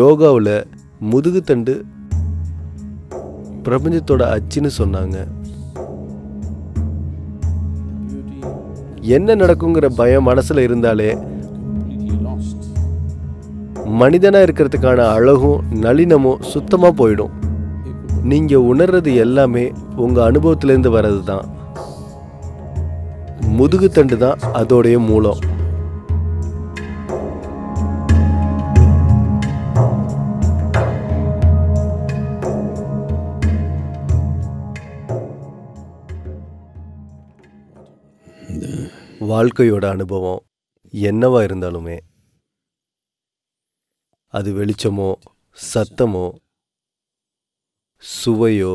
யோகாவில் முதுகுத்தண்டு பிரபஞ்சத்தோட அச்சுன்னு சொன்னாங்க என்ன நடக்குங்கிற பயம் மனசில் இருந்தாலே மனிதனாக இருக்கிறதுக்கான அழகும் நளினமும் சுத்தமாக போயிடும் நீங்கள் உணர்றது எல்லாமே உங்கள் அனுபவத்திலேருந்து வர்றது தான் முதுகுத்தண்டு தான் அதோடைய மூலம் வாழ்க்கையோட அனுபவம் என்னவா இருந்தாலுமே அது வெளிச்சமோ சத்தமோ சுவையோ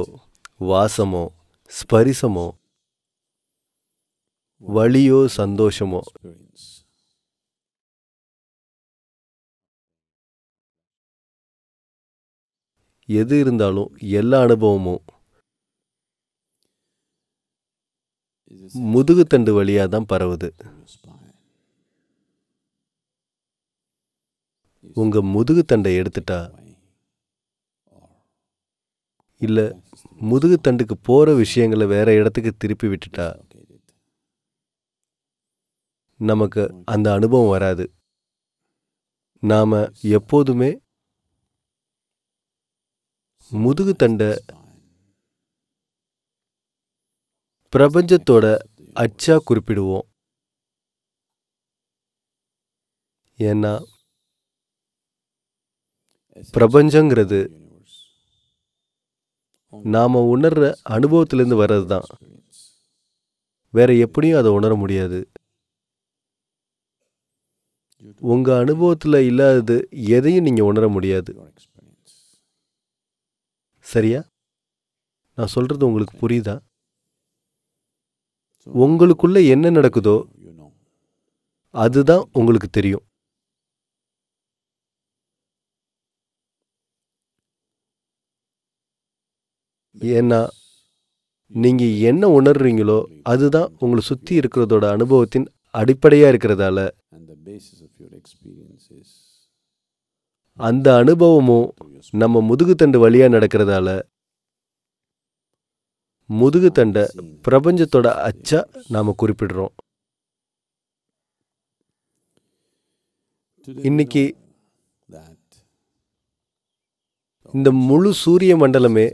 வாசமோ ஸ்பரிசமோ வழியோ சந்தோஷமோ எது இருந்தாலும் எல்லா அனுபவமும் முதுகுத்தண்டு வழியாக தான் பரவுது உங்கள் முதுகுத்தண்டை எடுத்துட்டா இல்லை முதுகுத்தண்டுக்கு போகிற விஷயங்களை வேறு இடத்துக்கு திருப்பி விட்டுட்டா நமக்கு அந்த அனுபவம் வராது நாம் எப்போதுமே முதுகுத்தண்டை பிரபஞ்சத்தோட அச்சா குறிப்பிடுவோம் ஏன்னா பிரபஞ்சங்கிறது நாம் உணர்ற அனுபவத்திலேருந்து வர்றது தான் வேற எப்படியும் அதை உணர முடியாது உங்கள் அனுபவத்தில் இல்லாதது எதையும் நீங்கள் உணர முடியாது சரியா நான் சொல்கிறது உங்களுக்கு புரியுதா உங்களுக்குள்ள என்ன நடக்குதோ அதுதான் உங்களுக்கு தெரியும் ஏன்னா நீங்க என்ன உணர்றீங்களோ அதுதான் உங்களை சுத்தி இருக்கிறதோட அனுபவத்தின் அடிப்படையா இருக்கிறதால அந்த அனுபவமும் நம்ம முதுகுத்தண்டு வழியா நடக்கிறதால முதுகுத்தண்டை பிரபஞ்சத்தோட அச்சா நாம் குறிப்பிடுறோம் இன்னைக்கு இந்த முழு சூரிய மண்டலமே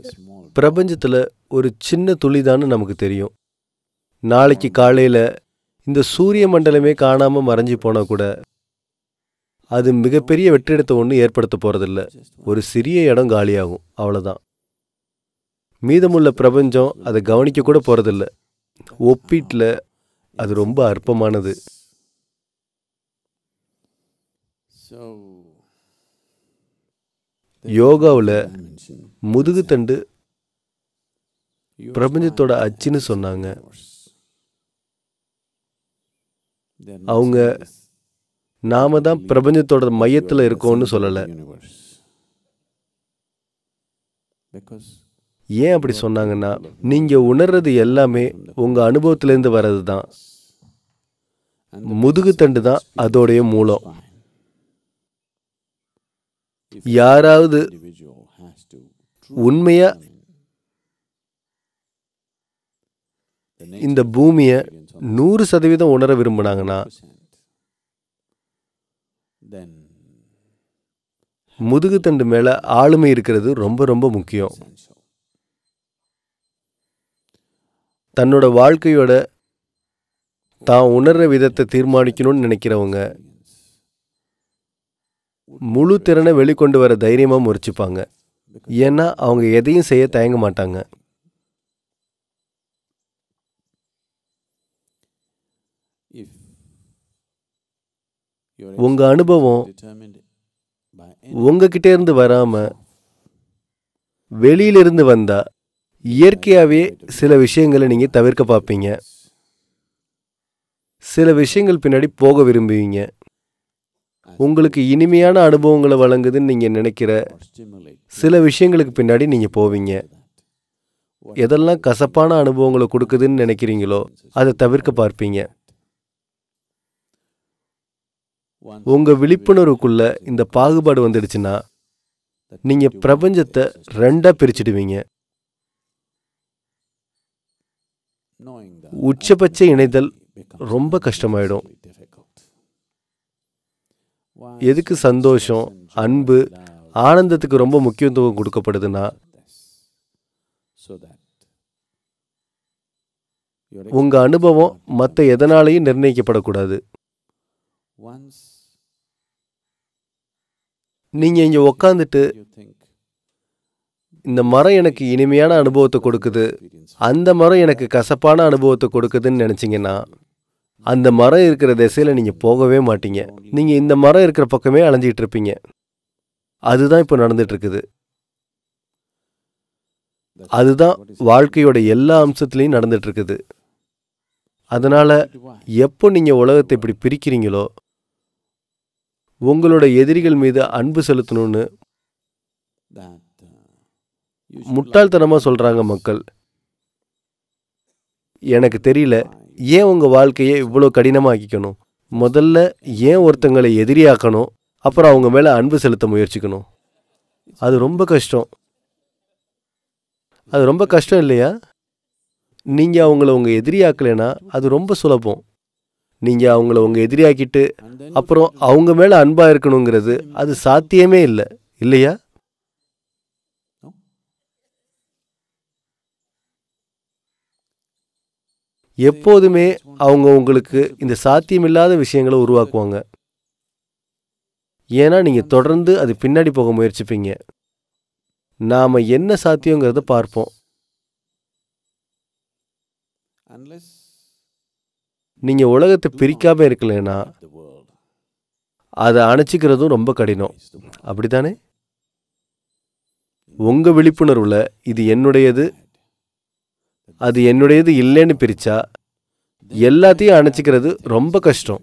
பிரபஞ்சத்தில் ஒரு சின்ன துளிதான்னு நமக்கு தெரியும் நாளைக்கு காலையில் இந்த சூரிய மண்டலமே காணாமல் மறைஞ்சு போனால் கூட அது மிகப்பெரிய வெற்றிடத்தை ஒன்றும் ஏற்படுத்த போகிறதில்ல ஒரு சிறிய இடம் காலியாகும் அவ்வளோதான் மீதமுள்ள பிரபஞ்சம் அதை கவனிக்க கூட போகிறதில்ல ஒப்பீட்டில் அது ரொம்ப அற்பமானது யோகாவில் முதுகுத்தண்டு பிரபஞ்சத்தோட அச்சுன்னு சொன்னாங்க அவங்க நாம தான் பிரபஞ்சத்தோட மையத்தில் இருக்கோம்னு சொல்லலை ஏன் அப்படி சொன்னாங்கன்னா நீங்கள் உணர்றது எல்லாமே உங்கள் அனுபவத்திலேருந்து வர்றது தான் முதுகுத்தண்டு தான் அதோடைய மூலம் யாராவது உண்மையாக இந்த பூமியை நூறு சதவீதம் உணர விரும்பினாங்கன்னா முதுகுத்தண்டு மேலே ஆளுமை இருக்கிறது ரொம்ப ரொம்ப முக்கியம் தன்னோட வாழ்க்கையோட தான் உணர்ற விதத்தை தீர்மானிக்கணும்னு நினைக்கிறவங்க முழு திறனை வெளிக்கொண்டு வர தைரியமாக முறிச்சுப்பாங்க ஏன்னா அவங்க எதையும் செய்ய தயங்க மாட்டாங்க உங்க அனுபவம் உங்ககிட்டே இருந்து வராம வெளியிலிருந்து வந்தா இயற்கையாகவே சில விஷயங்களை நீங்கள் தவிர்க்க பார்ப்பீங்க சில விஷயங்கள் பின்னாடி போக விரும்புவீங்க உங்களுக்கு இனிமையான அனுபவங்களை வழங்குதுன்னு நீங்கள் நினைக்கிற சில விஷயங்களுக்கு பின்னாடி நீங்கள் போவீங்க எதெல்லாம் கசப்பான அனுபவங்களை கொடுக்குதுன்னு நினைக்கிறீங்களோ அதை தவிர்க்க பார்ப்பீங்க உங்கள் விழிப்புணர்வுக்குள்ள இந்த பாகுபாடு வந்துடுச்சுன்னா நீங்கள் பிரபஞ்சத்தை ரெண்டாக பிரிச்சிடுவீங்க உச்சபட்ச இணைதல் ரொம்ப கஷ்டமாயிடும் எதுக்கு சந்தோஷம் அன்பு ஆனந்தத்துக்கு ரொம்ப முக்கியத்துவம் கொடுக்கப்படுதுன்னா உங்க அனுபவம் மற்ற எதனாலையும் நிர்ணயிக்கப்படக்கூடாது நீங்க இங்க உக்காந்துட்டு இந்த மரம் எனக்கு இனிமையான அனுபவத்தை கொடுக்குது அந்த மரம் எனக்கு கசப்பான அனுபவத்தை கொடுக்குதுன்னு நினச்சிங்கன்னா அந்த மரம் இருக்கிற திசையில் நீங்கள் போகவே மாட்டீங்க நீங்கள் இந்த மரம் இருக்கிற பக்கமே அலைஞ்சிக்கிட்டு இருப்பீங்க அதுதான் இப்போ நடந்துட்டுருக்குது அதுதான் வாழ்க்கையோட எல்லா அம்சத்துலேயும் நடந்துட்டுருக்குது அதனால் எப்போ நீங்கள் உலகத்தை இப்படி பிரிக்கிறீங்களோ உங்களோட எதிரிகள் மீது அன்பு செலுத்தணும்னு முட்டாள்தனமாக சொல்கிறாங்க மக்கள் எனக்கு தெரியல ஏன் உங்கள் வாழ்க்கையை இவ்வளோ கடினமாக்கிக்கணும் முதல்ல ஏன் ஒருத்தங்களை எதிரியாக்கணும் அப்புறம் அவங்க மேலே அன்பு செலுத்த முயற்சிக்கணும் அது ரொம்ப கஷ்டம் அது ரொம்ப கஷ்டம் இல்லையா நீங்கள் அவங்கள உங்கள் எதிரியாக்கலைன்னா அது ரொம்ப சுலபம் நீங்கள் அவங்கள உங்கள் எதிரியாக்கிட்டு அப்புறம் அவங்க மேலே அன்பாக இருக்கணுங்கிறது அது சாத்தியமே இல்லை இல்லையா எப்போதுமே அவங்க உங்களுக்கு இந்த சாத்தியமில்லாத விஷயங்களை உருவாக்குவாங்க ஏன்னா நீங்கள் தொடர்ந்து அது பின்னாடி போக முயற்சிப்பீங்க நாம் என்ன சாத்தியங்கிறத பார்ப்போம் நீங்கள் உலகத்தை பிரிக்காமல் இருக்கலைன்னா அதை அணைச்சிக்கிறதும் ரொம்ப கடினம் அப்படி தானே உங்கள் விழிப்புணர்வில் இது என்னுடையது அது என்னுடையது இல்லைன்னு பிரித்தா எல்லாத்தையும் அணைச்சிக்கிறது ரொம்ப கஷ்டம்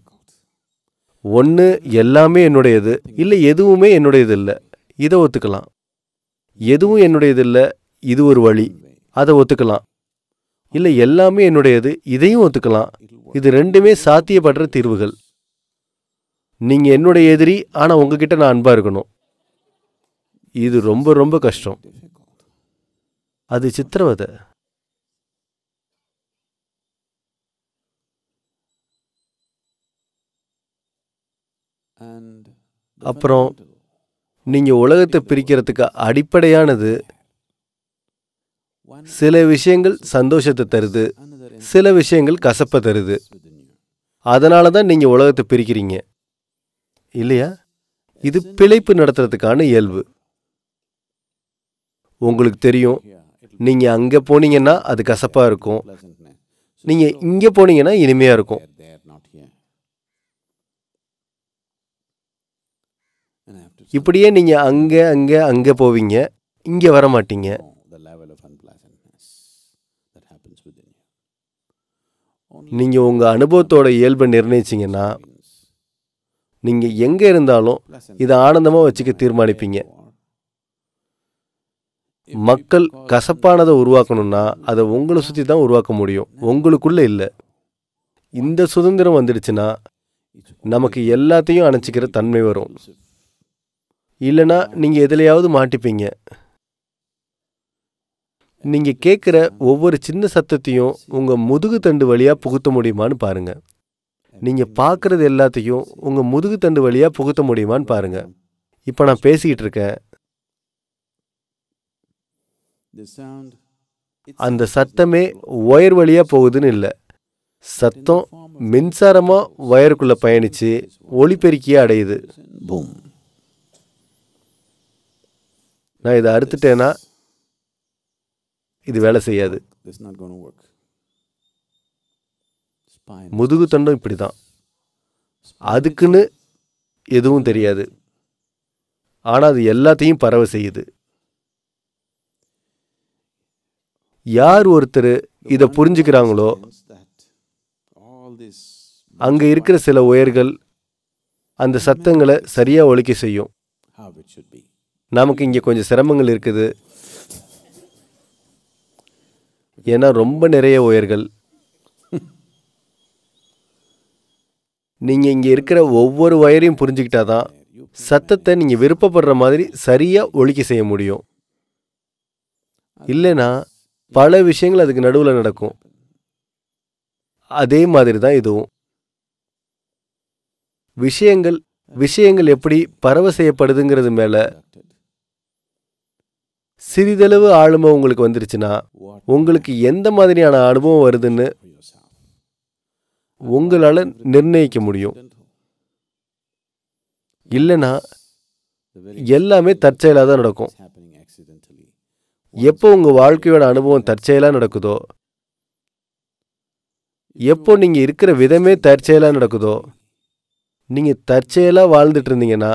ஒன்று எல்லாமே என்னுடையது இல்லை எதுவுமே என்னுடையது இல்லை இதை ஒத்துக்கலாம் எதுவும் என்னுடையது இல்லை இது ஒரு வழி அதை ஒத்துக்கலாம் இல்லை எல்லாமே என்னுடையது இதையும் ஒத்துக்கலாம் இது ரெண்டுமே சாத்தியப்படுற தீர்வுகள் நீங்கள் என்னுடைய எதிரி ஆனால் உங்ககிட்ட நான் அன்பாக இருக்கணும் இது ரொம்ப ரொம்ப கஷ்டம் அது சித்திரவதை அப்புறம் நீங்கள் உலகத்தை பிரிக்கிறதுக்கு அடிப்படையானது சில விஷயங்கள் சந்தோஷத்தை தருது சில விஷயங்கள் கசப்பை தருது அதனால தான் நீங்கள் உலகத்தை பிரிக்கிறீங்க இல்லையா இது பிழைப்பு நடத்துறதுக்கான இயல்பு உங்களுக்கு தெரியும் நீங்கள் அங்கே போனீங்கன்னா அது கசப்பாக இருக்கும் நீங்கள் இங்கே போனீங்கன்னா இனிமையாக இருக்கும் இப்படியே நீங்கள் அங்கே அங்கே அங்கே போவீங்க இங்கே வர மாட்டீங்க நீங்கள் உங்கள் அனுபவத்தோட இயல்பை நிர்ணயிச்சிங்கன்னா நீங்கள் எங்கே இருந்தாலும் இதை ஆனந்தமாக வச்சுக்க தீர்மானிப்பீங்க மக்கள் கசப்பானதை உருவாக்கணும்னா அதை உங்களை சுற்றி தான் உருவாக்க முடியும் உங்களுக்குள்ளே இல்லை இந்த சுதந்திரம் வந்துடுச்சுன்னா நமக்கு எல்லாத்தையும் அணைச்சிக்கிற தன்மை வரும் இல்லைனா நீங்கள் எதுலையாவது மாட்டிப்பீங்க நீங்கள் கேட்குற ஒவ்வொரு சின்ன சத்தத்தையும் உங்கள் முதுகு தண்டு வழியாக புகுத்த முடியுமான்னு பாருங்கள் நீங்கள் பார்க்குறது எல்லாத்தையும் உங்கள் முதுகு தண்டு வழியாக புகுத்த முடியுமான்னு பாருங்கள் இப்போ நான் பேசிக்கிட்டு இருக்கேன் அந்த சத்தமே ஒயர் வழியாக போகுதுன்னு இல்லை சத்தம் மின்சாரமாக ஒயருக்குள்ளே பயணித்து ஒளிபெருக்கியாக அடையுது பூம் நான் இதை அறுத்துட்டேன்னா இது வேலை செய்யாது முதுகு தண்டும் இப்படி தான் அதுக்குன்னு எதுவும் தெரியாது ஆனால் அது எல்லாத்தையும் பரவ செய்யுது யார் ஒருத்தர் இதை புரிஞ்சுக்கிறாங்களோ அங்கே இருக்கிற சில உயர்கள் அந்த சத்தங்களை சரியாக ஒழிக்க செய்யும் நமக்கு இங்கே கொஞ்சம் சிரமங்கள் இருக்குது ஏன்னா ரொம்ப நிறைய உயர்கள் நீங்கள் இங்கே இருக்கிற ஒவ்வொரு ஒயரையும் புரிஞ்சுக்கிட்டா தான் சத்தத்தை நீங்கள் விருப்பப்படுற மாதிரி சரியாக ஒழிக்க செய்ய முடியும் இல்லைன்னா பல விஷயங்கள் அதுக்கு நடுவில் நடக்கும் அதே மாதிரி தான் இதுவும் விஷயங்கள் விஷயங்கள் எப்படி பரவ செய்யப்படுதுங்கிறது மேலே சிறிதளவு ஆளுமை உங்களுக்கு வந்துருச்சுன்னா உங்களுக்கு எந்த மாதிரியான அனுபவம் வருதுன்னு உங்களால் நிர்ணயிக்க முடியும் இல்லைன்னா எல்லாமே தற்செயலாக தான் நடக்கும் எப்போ உங்கள் வாழ்க்கையோட அனுபவம் தற்செயலாக நடக்குதோ எப்போ நீங்கள் இருக்கிற விதமே தற்செயலாக நடக்குதோ நீங்கள் தற்செயலாக வாழ்ந்துட்டு இருந்தீங்கன்னா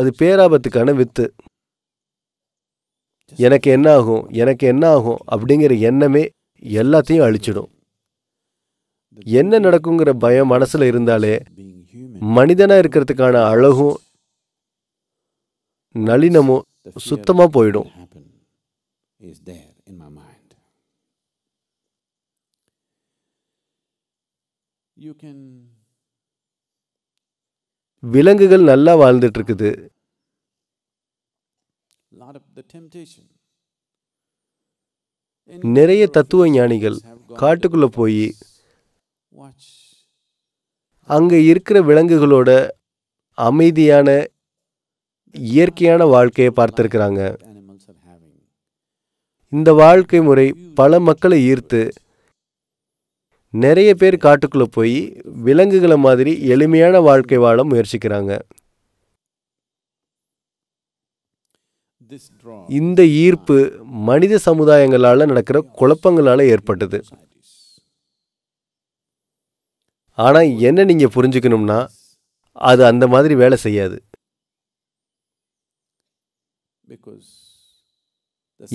அது பேராபத்துக்கான வித்து எனக்கு என்ன ஆகும் எனக்கு என்ன ஆகும் அப்படிங்கிற எண்ணமே எல்லாத்தையும் அழிச்சிடும் என்ன நடக்குங்கிற பயம் மனசில் இருந்தாலே மனிதனாக இருக்கிறதுக்கான அழகும் நளினமும் சுத்தமாக போயிடும் விலங்குகள் நல்லா வாழ்ந்துட்டு இருக்குது நிறைய தத்துவ ஞானிகள் காட்டுக்குள்ளே போய் அங்கே இருக்கிற விலங்குகளோட அமைதியான இயற்கையான வாழ்க்கையை பார்த்துருக்குறாங்க இந்த வாழ்க்கை முறை பல மக்களை ஈர்த்து நிறைய பேர் காட்டுக்குள்ளே போய் விலங்குகளை மாதிரி எளிமையான வாழ்க்கை வாழ முயற்சிக்கிறாங்க இந்த ஈர்ப்பு மனித சமுதாயங்களால் நடக்கிற குழப்பங்களால் ஏற்பட்டது ஆனால் என்ன நீங்கள் புரிஞ்சுக்கணும்னா அது அந்த மாதிரி வேலை செய்யாது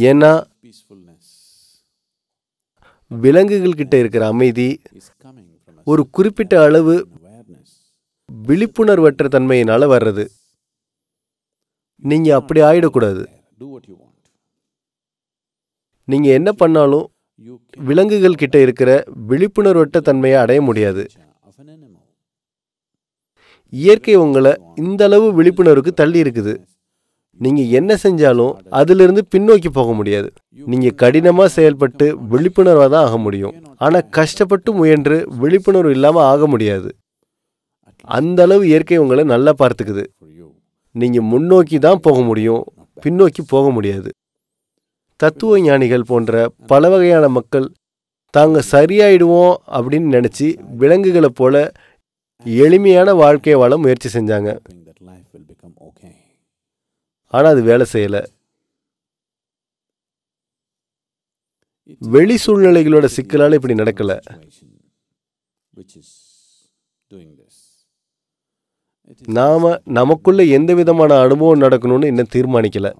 ஏன்னா விலங்குகள் கிட்ட இருக்கிற அமைதி ஒரு குறிப்பிட்ட அளவு விழிப்புணர்வற்ற தன்மையினால் வர்றது நீங்கள் அப்படி ஆயிடக்கூடாது நீங்கள் என்ன பண்ணாலும் விலங்குகள் கிட்ட இருக்கிற விழிப்புணர்வற்ற தன்மையை அடைய முடியாது இயற்கை உங்களை இந்த அளவு விழிப்புணர்வுக்கு தள்ளி இருக்குது நீங்க என்ன செஞ்சாலும் அதிலிருந்து பின்னோக்கி போக முடியாது நீங்க கடினமா செயல்பட்டு விழிப்புணர்வா தான் ஆக முடியும் ஆனா கஷ்டப்பட்டு முயன்று விழிப்புணர்வு இல்லாம ஆக முடியாது அந்த அளவு இயற்கை உங்களை நல்லா பார்த்துக்குது நீங்கள் முன்னோக்கி தான் போக முடியும் பின்னோக்கி போக முடியாது தத்துவ ஞானிகள் போன்ற பல வகையான மக்கள் தாங்க சரியாயிடுவோம் அப்படின்னு நினச்சி விலங்குகளை போல எளிமையான வாழ்க்கையை வாழ முயற்சி செஞ்சாங்க ஆனால் அது வேலை செய்யலை வெளி சூழ்நிலைகளோட சிக்கலால் இப்படி நடக்கலை நாம் நமக்குள்ளே எந்த விதமான அனுபவம் நடக்கணும்னு இன்னும் தீர்மானிக்கலை